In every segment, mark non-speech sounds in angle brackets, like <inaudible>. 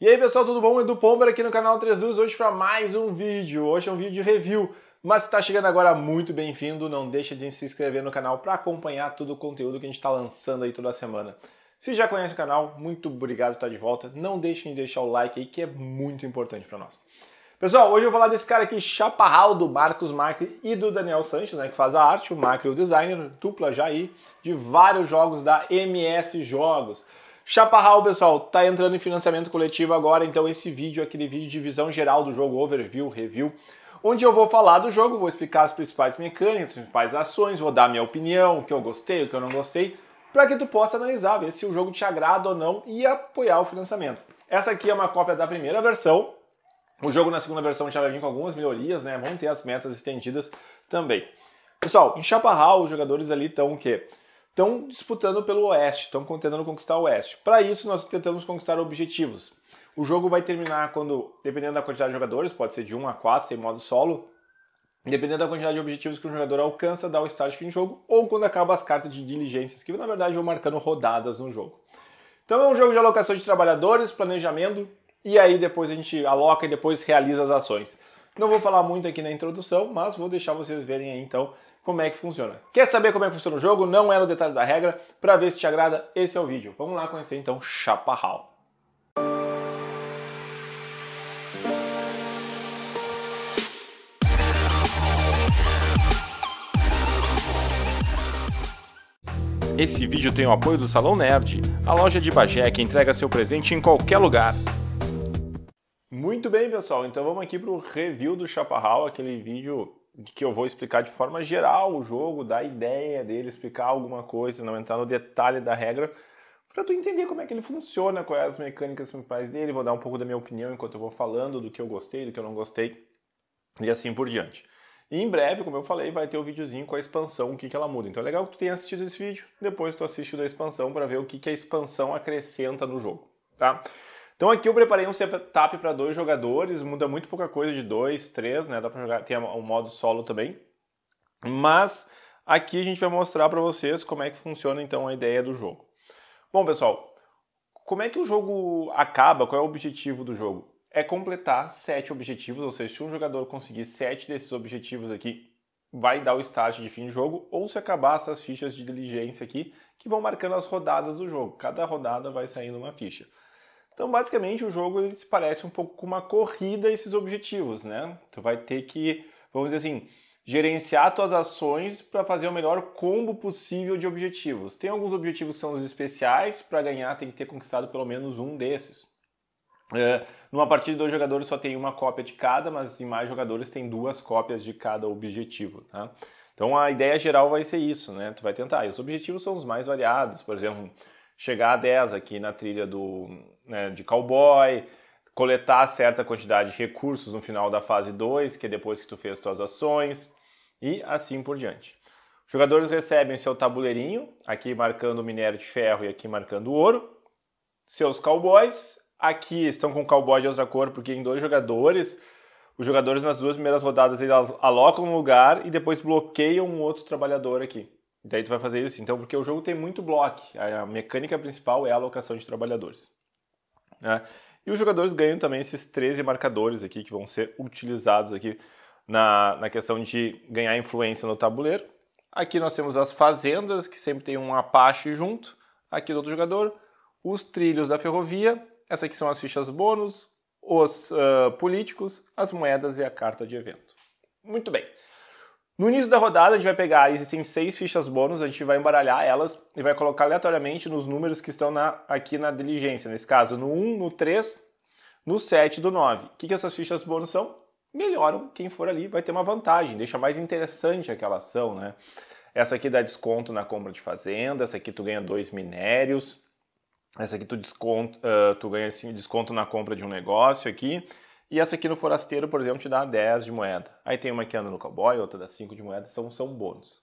E aí pessoal, tudo bom? Edu Pomber aqui no canal 3 Luz, hoje para mais um vídeo. Hoje é um vídeo de review, mas se está chegando agora, muito bem-vindo. Não deixa de se inscrever no canal para acompanhar todo o conteúdo que a gente está lançando aí toda semana. Se já conhece o canal, muito obrigado por estar tá de volta. Não deixem de deixar o like aí, que é muito importante para nós. Pessoal, hoje eu vou falar desse cara aqui, Chaparral, do Marcos Macri e do Daniel Sanches, né, que faz a arte, o Macri o designer, dupla já aí, de vários jogos da MS Jogos. Chaparral, pessoal, tá entrando em financiamento coletivo agora, então esse vídeo é aquele vídeo de visão geral do jogo, overview, review, onde eu vou falar do jogo, vou explicar as principais mecânicas, as principais ações, vou dar minha opinião, o que eu gostei, o que eu não gostei, para que tu possa analisar, ver se o jogo te agrada ou não e apoiar o financiamento. Essa aqui é uma cópia da primeira versão. O jogo na segunda versão já vai vir com algumas melhorias, né? Vão ter as metas estendidas também. Pessoal, em Chaparral, os jogadores ali estão o quê? estão disputando pelo Oeste, estão tentando conquistar o Oeste. Para isso, nós tentamos conquistar objetivos. O jogo vai terminar quando, dependendo da quantidade de jogadores, pode ser de 1 a 4, tem modo solo. Dependendo da quantidade de objetivos que o jogador alcança, dá o start fim de jogo, ou quando acaba as cartas de diligências, que na verdade vão marcando rodadas no jogo. Então é um jogo de alocação de trabalhadores, planejamento, e aí depois a gente aloca e depois realiza as ações. Não vou falar muito aqui na introdução, mas vou deixar vocês verem aí então como é que funciona. Quer saber como é que funciona o jogo? Não é no detalhe da regra. Para ver se te agrada, esse é o vídeo. Vamos lá conhecer então Chaparral. Esse vídeo tem o apoio do Salão Nerd, a loja de Bagé que entrega seu presente em qualquer lugar. Muito bem, pessoal, então vamos aqui para o review do Chaparral, aquele vídeo que eu vou explicar de forma geral o jogo, dar ideia dele, explicar alguma coisa, não entrar no detalhe da regra, para tu entender como é que ele funciona, quais é as mecânicas principais dele, vou dar um pouco da minha opinião enquanto eu vou falando do que eu gostei, do que eu não gostei e assim por diante. E em breve, como eu falei, vai ter o um videozinho com a expansão, o que, que ela muda. Então é legal que tu tenha assistido esse vídeo, depois tu assiste da expansão para ver o que, que a expansão acrescenta no jogo, tá? Então aqui eu preparei um setup para dois jogadores, muda muito pouca coisa de dois, três, né? Dá para jogar, tem o um modo solo também. Mas aqui a gente vai mostrar para vocês como é que funciona então a ideia do jogo. Bom, pessoal, como é que o jogo acaba? Qual é o objetivo do jogo? É completar sete objetivos, ou seja, se um jogador conseguir sete desses objetivos aqui, vai dar o start de fim de jogo, ou se acabar essas fichas de diligência aqui, que vão marcando as rodadas do jogo. Cada rodada vai saindo uma ficha. Então, basicamente, o jogo ele se parece um pouco com uma corrida a esses objetivos, né? Tu vai ter que, vamos dizer assim, gerenciar tuas ações para fazer o melhor combo possível de objetivos. Tem alguns objetivos que são os especiais, para ganhar tem que ter conquistado pelo menos um desses. É, numa partida de dois jogadores só tem uma cópia de cada, mas em mais jogadores tem duas cópias de cada objetivo. Tá? Então a ideia geral vai ser isso, né? Tu vai tentar. E os objetivos são os mais variados, por exemplo, chegar a 10 aqui na trilha do, né, de cowboy, coletar certa quantidade de recursos no final da fase 2, que é depois que tu fez tuas ações, e assim por diante. Os jogadores recebem seu tabuleirinho, aqui marcando o minério de ferro e aqui marcando o ouro. Seus cowboys, aqui estão com cowboy de outra cor, porque em dois jogadores, os jogadores nas duas primeiras rodadas eles alocam um lugar e depois bloqueiam um outro trabalhador aqui daí tu vai fazer isso, então, porque o jogo tem muito bloco. A mecânica principal é a alocação de trabalhadores. Né? E os jogadores ganham também esses 13 marcadores aqui que vão ser utilizados aqui na, na questão de ganhar influência no tabuleiro. Aqui nós temos as fazendas, que sempre tem um Apache junto, aqui do outro jogador, os trilhos da ferrovia, essas aqui são as fichas bônus, os uh, políticos, as moedas e a carta de evento. Muito bem. No início da rodada, a gente vai pegar, existem seis fichas bônus, a gente vai embaralhar elas e vai colocar aleatoriamente nos números que estão na, aqui na diligência, nesse caso, no 1, no 3, no 7 do 9. O que, que essas fichas bônus são? Melhoram quem for ali, vai ter uma vantagem, deixa mais interessante aquela ação, né? Essa aqui dá desconto na compra de fazenda, essa aqui tu ganha dois minérios, essa aqui tu, desconto, uh, tu ganha assim, desconto na compra de um negócio aqui, e essa aqui no forasteiro, por exemplo, te dá 10 de moeda. Aí tem uma que anda no cowboy, outra dá 5 de moeda, são, são bônus.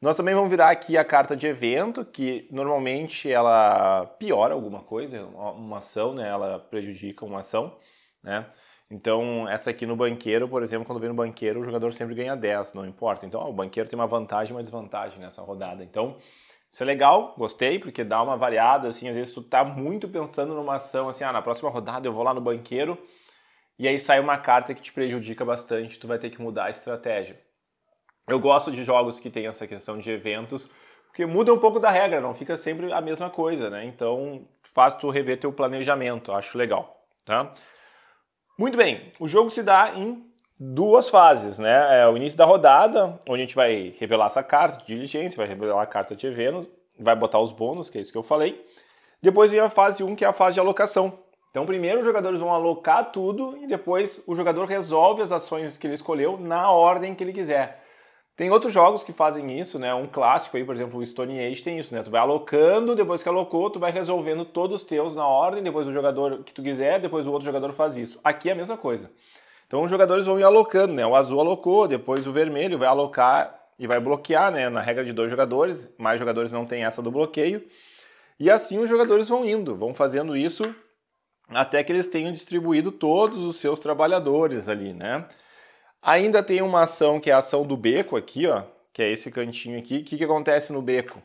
Nós também vamos virar aqui a carta de evento, que normalmente ela piora alguma coisa, uma ação, né? Ela prejudica uma ação, né? Então, essa aqui no banqueiro, por exemplo, quando vem no banqueiro, o jogador sempre ganha 10, não importa. Então, ó, o banqueiro tem uma vantagem e uma desvantagem nessa rodada. Então, isso é legal, gostei, porque dá uma variada, assim, às vezes tu tá muito pensando numa ação, assim, ah, na próxima rodada eu vou lá no banqueiro e aí sai uma carta que te prejudica bastante, tu vai ter que mudar a estratégia. Eu gosto de jogos que tem essa questão de eventos, porque muda um pouco da regra, não fica sempre a mesma coisa, né? Então faz tu rever teu planejamento, acho legal, tá? Muito bem, o jogo se dá em duas fases, né? É o início da rodada, onde a gente vai revelar essa carta de diligência, vai revelar a carta de vênus vai botar os bônus, que é isso que eu falei. Depois vem a fase 1, que é a fase de alocação, então, primeiro os jogadores vão alocar tudo e depois o jogador resolve as ações que ele escolheu na ordem que ele quiser. Tem outros jogos que fazem isso, né? Um clássico aí, por exemplo, o Stone Age tem isso, né? Tu vai alocando, depois que alocou, tu vai resolvendo todos os teus na ordem, depois o jogador que tu quiser, depois o outro jogador faz isso. Aqui é a mesma coisa. Então os jogadores vão ir alocando, né? O azul alocou, depois o vermelho vai alocar e vai bloquear, né? Na regra de dois jogadores, mais jogadores não tem essa do bloqueio. E assim os jogadores vão indo, vão fazendo isso até que eles tenham distribuído todos os seus trabalhadores ali, né? Ainda tem uma ação que é a ação do beco aqui, ó, que é esse cantinho aqui. O que, que acontece no beco?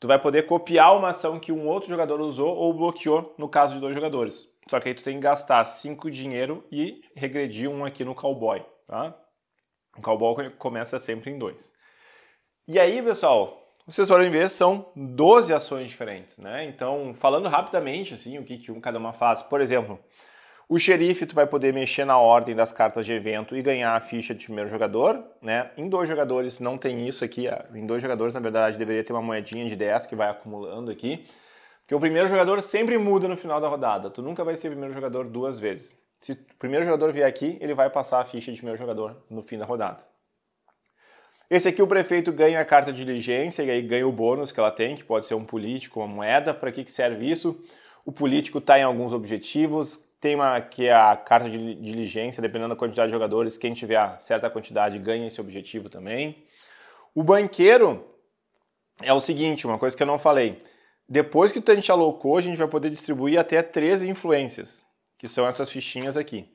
Tu vai poder copiar uma ação que um outro jogador usou ou bloqueou no caso de dois jogadores. Só que aí tu tem que gastar cinco dinheiro e regredir um aqui no cowboy, tá? O cowboy começa sempre em dois. E aí, pessoal, vocês podem ver, são 12 ações diferentes, né? Então, falando rapidamente, assim, o que, que um cada uma faz. Por exemplo, o xerife, tu vai poder mexer na ordem das cartas de evento e ganhar a ficha de primeiro jogador, né? Em dois jogadores não tem isso aqui. Em dois jogadores, na verdade, deveria ter uma moedinha de 10 que vai acumulando aqui. Porque o primeiro jogador sempre muda no final da rodada. Tu nunca vai ser primeiro jogador duas vezes. Se o primeiro jogador vier aqui, ele vai passar a ficha de primeiro jogador no fim da rodada, esse aqui o prefeito ganha a carta de diligência e aí ganha o bônus que ela tem, que pode ser um político, uma moeda. Para que, que serve isso? O político está em alguns objetivos, tem uma, que é a carta de diligência, dependendo da quantidade de jogadores, quem tiver certa quantidade ganha esse objetivo também. O banqueiro é o seguinte, uma coisa que eu não falei. Depois que a gente alocou, a gente vai poder distribuir até três influências, que são essas fichinhas aqui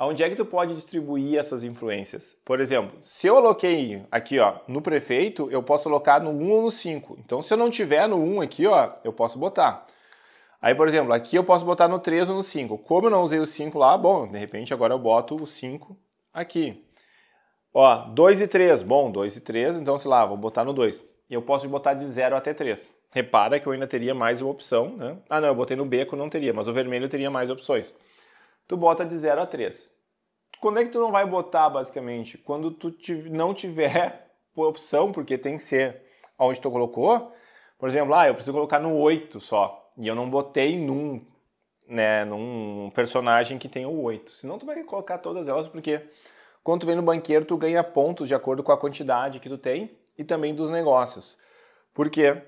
aonde é que tu pode distribuir essas influências? Por exemplo, se eu aloquei aqui ó, no prefeito, eu posso alocar no 1 ou no 5. Então, se eu não tiver no 1 aqui, ó, eu posso botar. Aí, por exemplo, aqui eu posso botar no 3 ou no 5. Como eu não usei o 5 lá, bom, de repente agora eu boto o 5 aqui. Ó, 2 e 3. Bom, 2 e 3, então, sei lá, vou botar no 2. E eu posso botar de 0 até 3. Repara que eu ainda teria mais uma opção, né? Ah, não, eu botei no beco, não teria, mas o vermelho teria mais opções tu bota de 0 a 3. Quando é que tu não vai botar, basicamente? Quando tu não tiver <laughs> opção, porque tem que ser onde tu colocou. Por exemplo, ah, eu preciso colocar no 8 só. E eu não botei num, né, num personagem que tem o 8. Senão tu vai colocar todas elas, porque quando tu vem no banqueiro, tu ganha pontos de acordo com a quantidade que tu tem e também dos negócios. Porque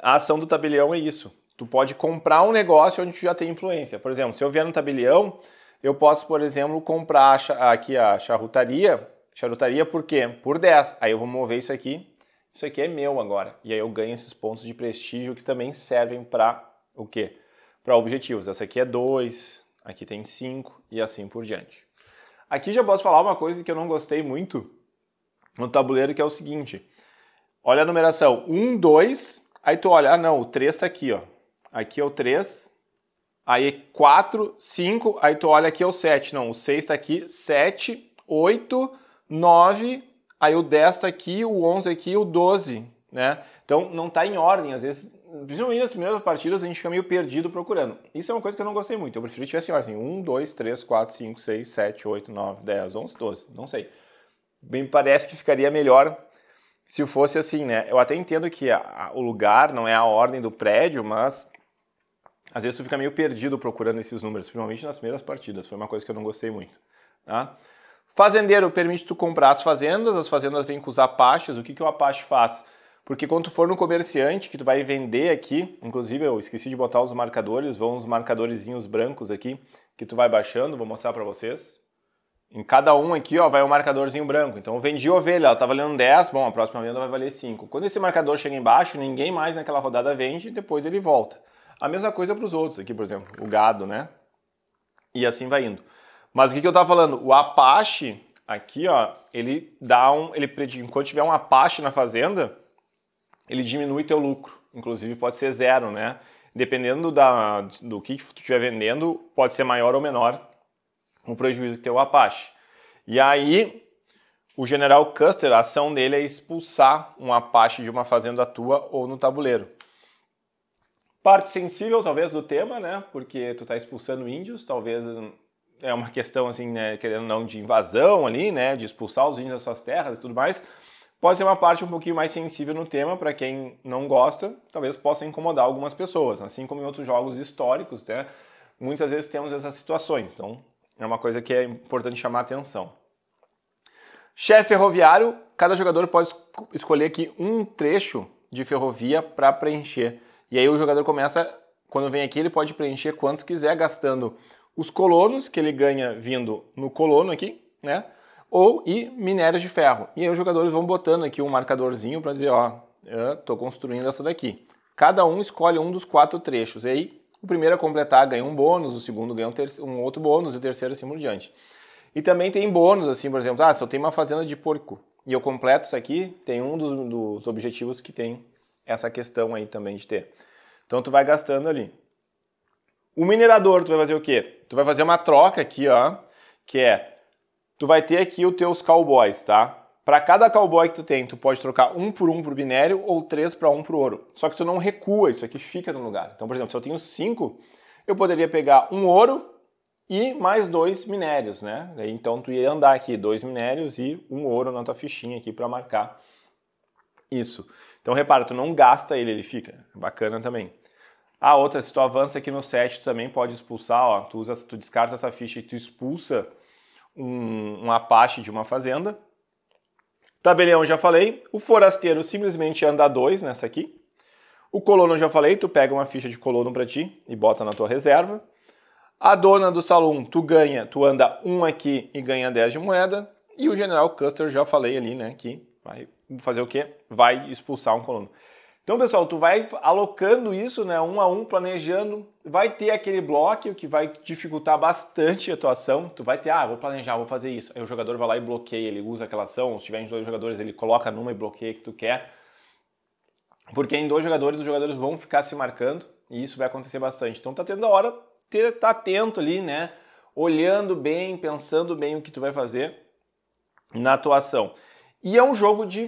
a ação do tabelião é isso. Tu pode comprar um negócio onde tu já tem influência. Por exemplo, se eu vier no tabelião, eu posso, por exemplo, comprar aqui a charrutaria, charutaria por quê? Por 10. Aí eu vou mover isso aqui. Isso aqui é meu agora. E aí eu ganho esses pontos de prestígio que também servem para o quê? Para objetivos. Essa aqui é 2, aqui tem 5 e assim por diante. Aqui já posso falar uma coisa que eu não gostei muito no tabuleiro, que é o seguinte. Olha a numeração. 1, um, 2, aí tu olha, ah não, o 3 está aqui, ó. Aqui é o 3. Aí 4, 5. Aí tu olha aqui é o 7. Não, o 6 está aqui. 7, 8, 9. Aí o 10 está aqui, o 11 aqui, o 12. Né? Então não está em ordem. Às vezes, principalmente nas primeiras partidas, a gente fica meio perdido procurando. Isso é uma coisa que eu não gostei muito. Eu preferi que tivesse em ordem. 1, 2, 3, 4, 5, 6, 7, 8, 9, 10, 11, 12. Não sei. Bem, parece que ficaria melhor se fosse assim, né? Eu até entendo que a, a, o lugar não é a ordem do prédio, mas às vezes tu fica meio perdido procurando esses números, principalmente nas primeiras partidas. Foi uma coisa que eu não gostei muito. Tá? Fazendeiro permite tu comprar as fazendas, as fazendas vêm com os apaches. O que, que o apache faz? Porque quando tu for no comerciante, que tu vai vender aqui, inclusive eu esqueci de botar os marcadores, vão os marcadorzinhos brancos aqui, que tu vai baixando, vou mostrar para vocês. Em cada um aqui, ó, vai um marcadorzinho branco. Então eu vendi ovelha, ela tá valendo 10, bom, a próxima venda vai valer 5. Quando esse marcador chega embaixo, ninguém mais naquela rodada vende e depois ele volta. A mesma coisa para os outros, aqui, por exemplo, o gado, né? E assim vai indo. Mas o que, que eu estava falando? O Apache, aqui, ó, ele dá um. Ele, enquanto tiver um Apache na fazenda, ele diminui teu lucro. Inclusive pode ser zero, né? Dependendo da, do que tu estiver vendendo, pode ser maior ou menor o prejuízo que tem o Apache. E aí, o general Custer, a ação dele é expulsar um Apache de uma fazenda tua ou no tabuleiro. Parte sensível, talvez, do tema, né? Porque tu tá expulsando índios, talvez hum, é uma questão, assim, né, querendo não, de invasão ali, né? De expulsar os índios das suas terras e tudo mais. Pode ser uma parte um pouquinho mais sensível no tema, para quem não gosta, talvez possa incomodar algumas pessoas, assim como em outros jogos históricos, né? Muitas vezes temos essas situações, então é uma coisa que é importante chamar atenção. Chefe ferroviário, cada jogador pode escolher aqui um trecho de ferrovia para preencher. E aí o jogador começa, quando vem aqui, ele pode preencher quantos quiser, gastando os colonos, que ele ganha vindo no colono aqui, né? Ou e minérios de ferro. E aí os jogadores vão botando aqui um marcadorzinho para dizer, ó, eu tô construindo essa daqui. Cada um escolhe um dos quatro trechos. E aí o primeiro a completar ganha um bônus, o segundo ganha um, um outro bônus e o terceiro assim por diante. E também tem bônus, assim, por exemplo, ah, se eu tenho uma fazenda de porco e eu completo isso aqui, tem um dos, dos objetivos que tem essa questão aí também de ter. Então tu vai gastando ali. O minerador, tu vai fazer o quê? Tu vai fazer uma troca aqui, ó, que é tu vai ter aqui os teus cowboys, tá? Para cada cowboy que tu tem, tu pode trocar um por um pro binério ou três para um pro ouro. Só que tu não recua, isso aqui fica no lugar. Então, por exemplo, se eu tenho cinco, eu poderia pegar um ouro e mais dois minérios, né? Então tu ia andar aqui dois minérios e um ouro na tua fichinha aqui para marcar isso. Então repara, tu não gasta ele, ele fica. Bacana também. A ah, outra, se tu avança aqui no set, tu também pode expulsar, ó, tu, usa, tu descarta essa ficha e tu expulsa um, um Apache de uma fazenda. Tabelião já falei, o forasteiro simplesmente anda dois nessa aqui. O colono já falei, tu pega uma ficha de colono para ti e bota na tua reserva. A dona do salão, tu ganha, tu anda um aqui e ganha 10 de moeda. E o general Custer já falei ali, né, que vai fazer o quê? Vai expulsar um colono. Então, pessoal, tu vai alocando isso, né, um a um, planejando, vai ter aquele bloqueio que vai dificultar bastante a tua ação. Tu vai ter, ah, vou planejar, vou fazer isso. Aí o jogador vai lá e bloqueia, ele usa aquela ação, ou se tiver em dois jogadores, ele coloca numa e bloqueia que tu quer. Porque em dois jogadores, os jogadores vão ficar se marcando e isso vai acontecer bastante. Então tá tendo a hora ter tá atento ali, né, olhando bem, pensando bem o que tu vai fazer na tua ação. E é um jogo de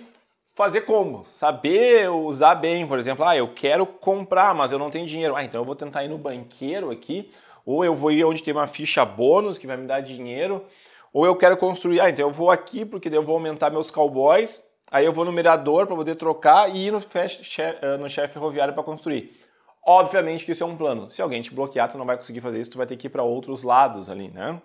fazer como, saber usar bem, por exemplo, ah, eu quero comprar, mas eu não tenho dinheiro. Ah, então eu vou tentar ir no banqueiro aqui, ou eu vou ir onde tem uma ficha bônus que vai me dar dinheiro, ou eu quero construir, ah, então eu vou aqui porque eu vou aumentar meus cowboys, aí eu vou no mirador para poder trocar e ir no eh, chefe no chef ferroviário para construir. Obviamente que isso é um plano. Se alguém te bloquear, tu não vai conseguir fazer isso, tu vai ter que ir para outros lados ali, né?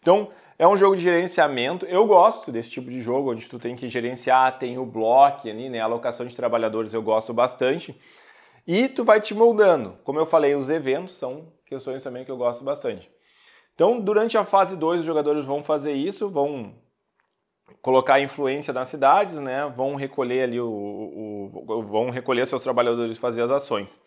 Então, é um jogo de gerenciamento. Eu gosto desse tipo de jogo, onde tu tem que gerenciar, tem o bloco ali, né? A alocação de trabalhadores eu gosto bastante. E tu vai te moldando. Como eu falei, os eventos são questões também que eu gosto bastante. Então, durante a fase 2, os jogadores vão fazer isso, vão colocar influência nas cidades, né? Vão recolher ali o, o, o vão recolher seus trabalhadores fazer as ações.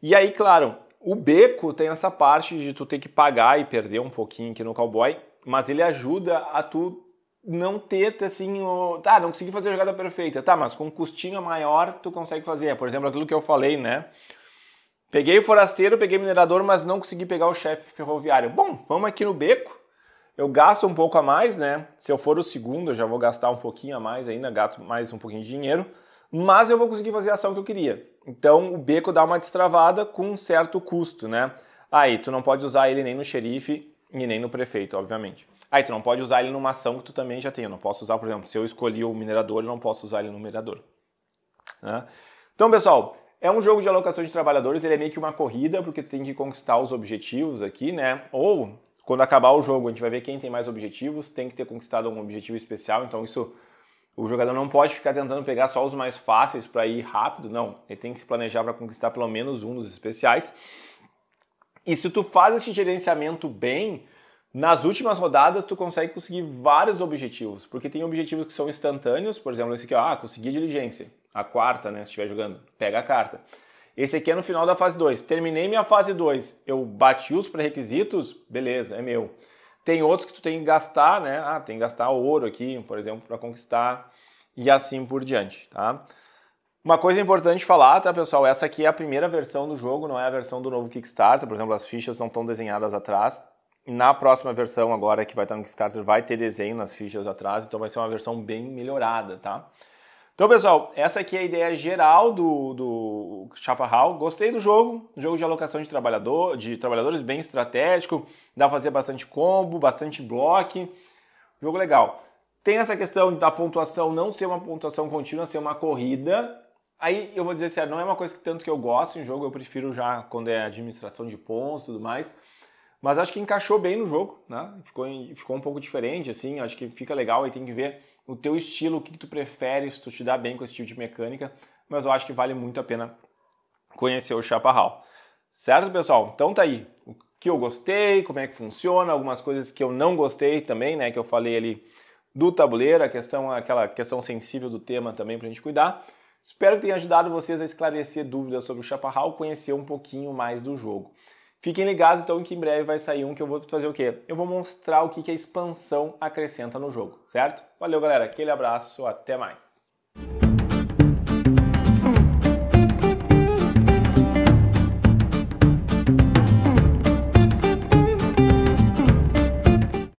E aí, claro, o beco tem essa parte de tu ter que pagar e perder um pouquinho aqui no cowboy mas ele ajuda a tu não ter assim, o... tá, não consegui fazer a jogada perfeita, tá, mas com um custinho maior tu consegue fazer. Por exemplo, aquilo que eu falei, né? Peguei o forasteiro, peguei o minerador, mas não consegui pegar o chefe ferroviário. Bom, vamos aqui no beco. Eu gasto um pouco a mais, né? Se eu for o segundo, eu já vou gastar um pouquinho a mais ainda, gasto mais um pouquinho de dinheiro, mas eu vou conseguir fazer a ação que eu queria. Então o beco dá uma destravada com um certo custo, né? Aí, tu não pode usar ele nem no xerife, e nem no prefeito, obviamente. Aí tu não pode usar ele numa ação que tu também já tem. Eu não posso usar, por exemplo, se eu escolhi o minerador, eu não posso usar ele no minerador. Né? Então, pessoal, é um jogo de alocação de trabalhadores, ele é meio que uma corrida, porque tu tem que conquistar os objetivos aqui, né? Ou, quando acabar o jogo, a gente vai ver quem tem mais objetivos, tem que ter conquistado algum objetivo especial, então isso... O jogador não pode ficar tentando pegar só os mais fáceis para ir rápido, não. Ele tem que se planejar para conquistar pelo menos um dos especiais. E se tu faz esse gerenciamento bem, nas últimas rodadas tu consegue conseguir vários objetivos, porque tem objetivos que são instantâneos, por exemplo, esse aqui, ó, ah, consegui a diligência, a quarta, né, se estiver jogando, pega a carta. Esse aqui é no final da fase 2. Terminei minha fase 2, eu bati os pré-requisitos, beleza, é meu. Tem outros que tu tem que gastar, né? Ah, tem que gastar ouro aqui, por exemplo, para conquistar e assim por diante, tá? Uma coisa importante falar, tá, pessoal? Essa aqui é a primeira versão do jogo, não é a versão do novo Kickstarter. Por exemplo, as fichas não estão desenhadas atrás. Na próxima versão, agora que vai estar no Kickstarter, vai ter desenho nas fichas atrás, então vai ser uma versão bem melhorada, tá? Então, pessoal, essa aqui é a ideia geral do, do Chaparral. Gostei do jogo, jogo de alocação de, trabalhador, de trabalhadores bem estratégico, dá pra fazer bastante combo, bastante bloco, jogo legal. Tem essa questão da pontuação não ser uma pontuação contínua, ser uma corrida, Aí eu vou dizer sério, assim, ah, não é uma coisa que tanto que eu gosto em jogo, eu prefiro já quando é administração de pontos e tudo mais. Mas acho que encaixou bem no jogo, né? Ficou, ficou um pouco diferente, assim. Acho que fica legal e tem que ver o teu estilo, o que, que tu prefere, se tu te dá bem com esse tipo de mecânica. Mas eu acho que vale muito a pena conhecer o Chaparral. Certo, pessoal? Então tá aí. O que eu gostei, como é que funciona, algumas coisas que eu não gostei também, né? Que eu falei ali do tabuleiro, a questão, aquela questão sensível do tema também pra gente cuidar. Espero que tenha ajudado vocês a esclarecer dúvidas sobre o Chaparral, conhecer um pouquinho mais do jogo. Fiquem ligados então que em breve vai sair um que eu vou fazer o quê? Eu vou mostrar o que a expansão acrescenta no jogo, certo? Valeu galera, aquele abraço, até mais!